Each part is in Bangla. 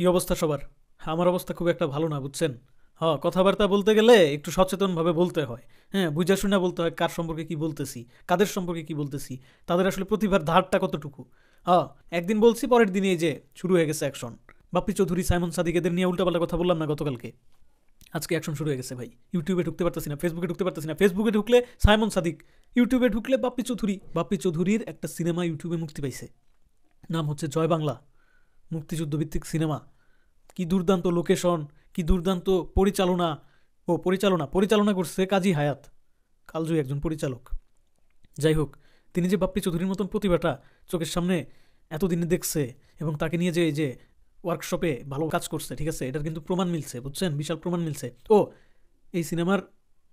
কি অবস্থা সবার আমার অবস্থা খুব একটা ভালো না বুঝছেন হ কথাবার্তা বলতে গেলে একটু সচেতনভাবে বলতে হয় হ্যাঁ বুঝাশুনা বলতে হয় কার সম্পর্কে কি বলতেছি কাদের সম্পর্কে কি বলতেছি তাদের আসলে প্রতিভার ধারটা কতটুকু হ একদিন বলছি পরের দিনে যে শুরু হয়ে গেছে অ্যাকশন বাপ্পি চৌধুরী সাইমন সাদিক এদের নিয়ে উল্টাপাল্টা কথা বললাম না গতকালকে আজকে অ্যাকশন শুরু হয়ে গেছে ভাই ইউটিউবে ঢুকতে পারতেছি না ফেসবুকে ঢুকতে পারতেছি না ফেসবুকে ঢুকলে সাইমন সাদিক ইউটিউবে ঢুকলে বাপ্পি চৌধুরী বাপ্পি চৌধুরীর একটা সিনেমা ইউটিউবে মুক্তি পাইছে নাম হচ্ছে জয় বাংলা মুক্তিযুদ্ধভিত্তিক সিনেমা কি দুর্দান্ত লোকেশন কি দুর্দান্ত পরিচালনা ও পরিচালনা পরিচালনা করছে কাজী হায়াত কালজয়ী একজন পরিচালক যাই হোক তিনি যে বাপ্পি চৌধুরীর মতন প্রতিভাটা চোখের সামনে এতদিনে দেখছে এবং তাকে নিয়ে যে এই যে ওয়ার্কশপে ভালো কাজ করছে ঠিক আছে এটার কিন্তু প্রমাণ মিলছে বুঝছেন বিশাল প্রমাণ মিলছে ও এই সিনেমার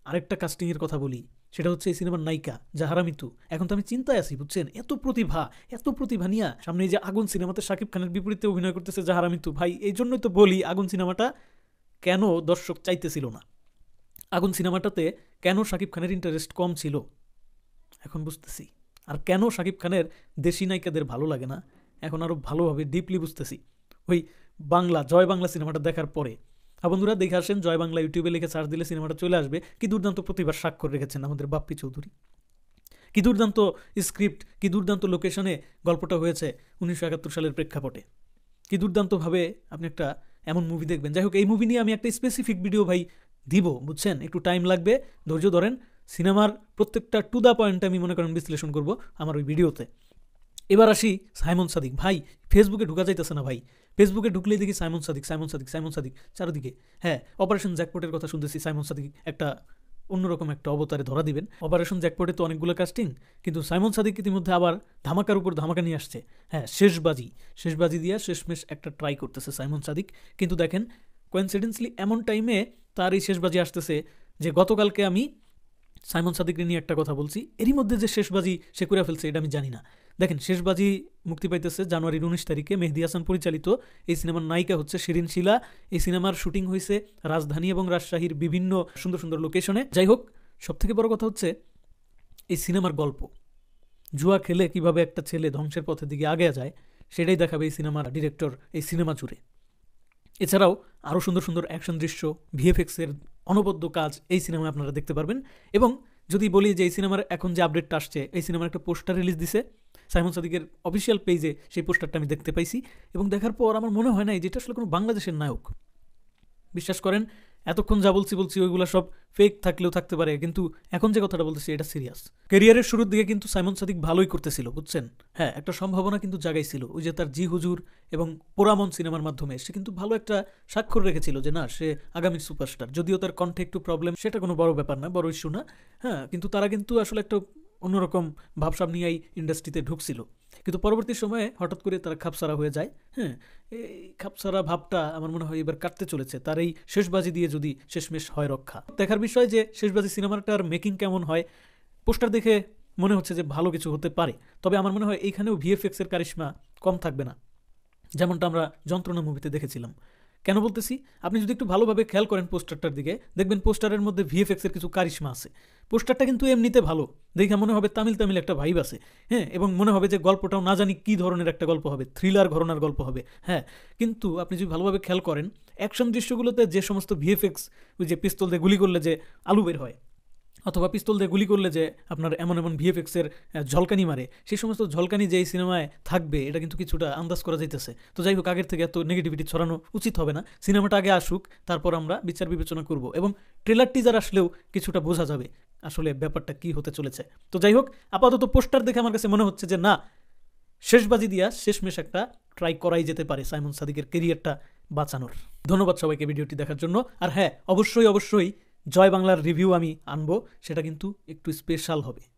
আরেকটা কাস্টিংয়ের কথা বলি সেটা হচ্ছে এই সিনেমার নায়িকা জাহারা মিতু এখন তো আমি চিন্তায় আছি বুঝছেন এত প্রতিভা এত প্রতিভা নিয়ে সামনে যে আগুন সিনেমাতে শাকিব খানের বিপরীতে অভিনয় করতেছে জাহারা মিতু ভাই এই জন্যই তো বলি আগুন সিনেমাটা কেন দর্শক চাইতেছিল না আগুন সিনেমাটাতে কেন শাকিব খানের ইন্টারেস্ট কম ছিল এখন বুঝতেছি আর কেন শাকিব খানের দেশি নায়িকাদের ভালো লাগে না এখন আরও ভালোভাবে ডিপলি বুঝতেছি ওই বাংলা জয় বাংলা সিনেমাটা দেখার পরে আর হ্যাঁ বন্ধুরা দেখে আসেন জয় বাংলা ইউটিউবে লিখে সার্চ দিলে সিনেমাটা চলে আসবে কি দুর্দান্ত প্রতিভার স্বাক্ষর রেখেছেন আমাদের বাপ্পি চৌধুরী কি দুর্দান্ত স্ক্রিপ্ট কি দুর্দান্ত লোকেশনে গল্পটা হয়েছে উনিশশো একাত্তর সালের প্রেক্ষাপটে কি দুর্দান্তভাবে আপনি একটা এমন মুভি দেখবেন যাই হোক এই মুভি নিয়ে আমি একটা স্পেসিফিক ভিডিও ভাই দিব বুঝছেন একটু টাইম লাগবে ধৈর্য ধরেন সিনেমার প্রত্যেকটা টু দ্য পয়েন্ট আমি মনে করেন বিশ্লেষণ করব আমার ওই ভিডিওতে এবার আসি সাইমন সাদিক ভাই ফেসবুকে ঢুকা যাইতেছে না ভাই ফেসবুকে ঢুকলেই দেখি সাইমন সাদিক সাইমন সাদিক সাইমন সাদিক চারিদিকে হ্যাঁ অপারেশন জ্যাকপটের কথা শুনতেছি সাইমন সাদিক একটা অন্যরকম একটা অবতারে ধরা দিবেন অপারেশন জ্যাকপটে তো অনেকগুলো কাস্টিং কিন্তু সাইমন সাদিক ইতিমধ্যে আবার ধামাকার উপর ধামাকা নিয়ে আসছে হ্যাঁ শেষবাজি শেষবাজি দিয়ে শেষমেশ একটা ট্রাই করতেছে সাইমন সাদিক কিন্তু দেখেন কোয়েন্সিডেন্সলি এমন টাইমে তার এই শেষবাজি আসতেছে যে গতকালকে আমি সাইমন সাদিক নিয়ে একটা কথা বলছি এরই মধ্যে যে শেষবাজি সে করে ফেলছে এটা আমি জানি না দেখেন শেষবাজি মুক্তি পাইতেছে জানুয়ারির উনিশ তারিখে মেহেদি হাসান পরিচালিত এই সিনেমার নায়িকা হচ্ছে শিরিন শিলা এই সিনেমার শুটিং হয়েছে রাজধানী এবং রাজশাহীর বিভিন্ন সুন্দর সুন্দর লোকেশনে যাই হোক সবথেকে বড় কথা হচ্ছে এই সিনেমার গল্প জুয়া খেলে কিভাবে একটা ছেলে ধ্বংসের পথের দিকে আগে যায় সেটাই দেখাবে এই সিনেমার ডিরেক্টর এই সিনেমা জুড়ে এছাড়াও আরও সুন্দর সুন্দর অ্যাকশন দৃশ্য ভিএফএক্সের অনবদ্য কাজ এই সিনেমায় আপনারা দেখতে পারবেন এবং যদি বলি যে এই সিনেমার এখন যে আপডেটটা আসছে এই সিনেমার একটা পোস্টার রিলিজ দিছে সাইমন সাদিকের অফিসিয়াল পেজে সেই পোস্টারটা আমি দেখতে পাইছি এবং দেখার পর আমার মনে হয় না যেটা আসলে কোনো বাংলাদেশের নায়ক বিশ্বাস করেন এতক্ষণ যা বলছি বলছি ওইগুলো সব ফেক থাকলেও থাকতে পারে কিন্তু এখন যে কথাটা বলতেছি এটা সিরিয়াস কেরিয়ারের শুরুর দিকে কিন্তু সাইমন সাদিক ভালোই করতেছিল বুঝছেন হ্যাঁ একটা সম্ভাবনা কিন্তু জাগাই ছিল ওই যে তার জি হুজুর এবং পোরামন সিনেমার মাধ্যমে সে কিন্তু ভালো একটা স্বাক্ষর রেখেছিল যে না সে আগামী সুপারস্টার যদিও তার কণ্ঠে একটু প্রবলেম সেটা কোনো বড় ব্যাপার না বড় ইস্যু না হ্যাঁ কিন্তু তারা কিন্তু আসলে একটা অন্যরকম ভাবসাব নিয়ে ইন্ডাস্ট্রিতে ঢুকছিল কিন্তু পরবর্তী সময়ে হঠাৎ করে তারা খাপসারা হয়ে যায় হ্যাঁ এই খাপসারা ভাবটা আমার মনে হয় এবার কাটতে চলেছে তার এই শেষবাজি দিয়ে যদি শেষমেশ হয় রক্ষা দেখার বিষয় যে শেষবাজি সিনেমাটার মেকিং কেমন হয় পোস্টার দেখে মনে হচ্ছে যে ভালো কিছু হতে পারে তবে আমার মনে হয় এইখানেও ভিএফএক্সের কারিশমা কম থাকবে না যেমনটা আমরা যন্ত্রণা মুভিতে দেখেছিলাম কেন বলতেছি আপনি যদি একটু ভালোভাবে খেয়াল করেন পোস্টারটার দিকে দেখবেন পোস্টারের মধ্যে ভিএফএক্সের কিছু কারিশমা আছে পোস্টারটা কিন্তু এমনিতে ভালো দেখে মনে হবে তামিল তামিল একটা ভাইব আছে হ্যাঁ এবং মনে হবে যে গল্পটাও না জানি কী ধরনের একটা গল্প হবে থ্রিলার ঘরনার গল্প হবে হ্যাঁ কিন্তু আপনি যদি ভালোভাবে খেয়াল করেন অ্যাকশন দৃশ্যগুলোতে যে সমস্ত ভিএফএক্স ওই যে পিস্তল দিয়ে গুলি করলে যে আলু বের হয় অথবা পিস্তল দিয়ে গুলি করলে যে আপনার এমন এমন ভিএফএক্সের ঝলকানি মারে সেই সমস্ত ঝলকানি যে এই সিনেমায় থাকবে এটা কিন্তু কিছুটা আন্দাজ করা যাইতেছে তো যাই হোক আগের থেকে এত নেগেটিভিটি ছড়ানো উচিত হবে না সিনেমাটা আগে আসুক তারপর আমরা বিচার বিবেচনা করব এবং ট্রেলার টিজার আসলেও কিছুটা বোঝা যাবে আসলে ব্যাপারটা কি হতে চলেছে তো যাই হোক আপাতত পোস্টার দেখে আমার কাছে মনে হচ্ছে যে না শেষবাজি দিয়া শেষমেশ একটা ট্রাই করাই যেতে পারে সাইমন সাদিকের কেরিয়ারটা বাঁচানোর ধন্যবাদ সবাইকে ভিডিওটি দেখার জন্য আর হ্যাঁ অবশ্যই অবশ্যই জয় বাংলার রিভিউ আমি আনবো সেটা কিন্তু একটু স্পেশাল হবে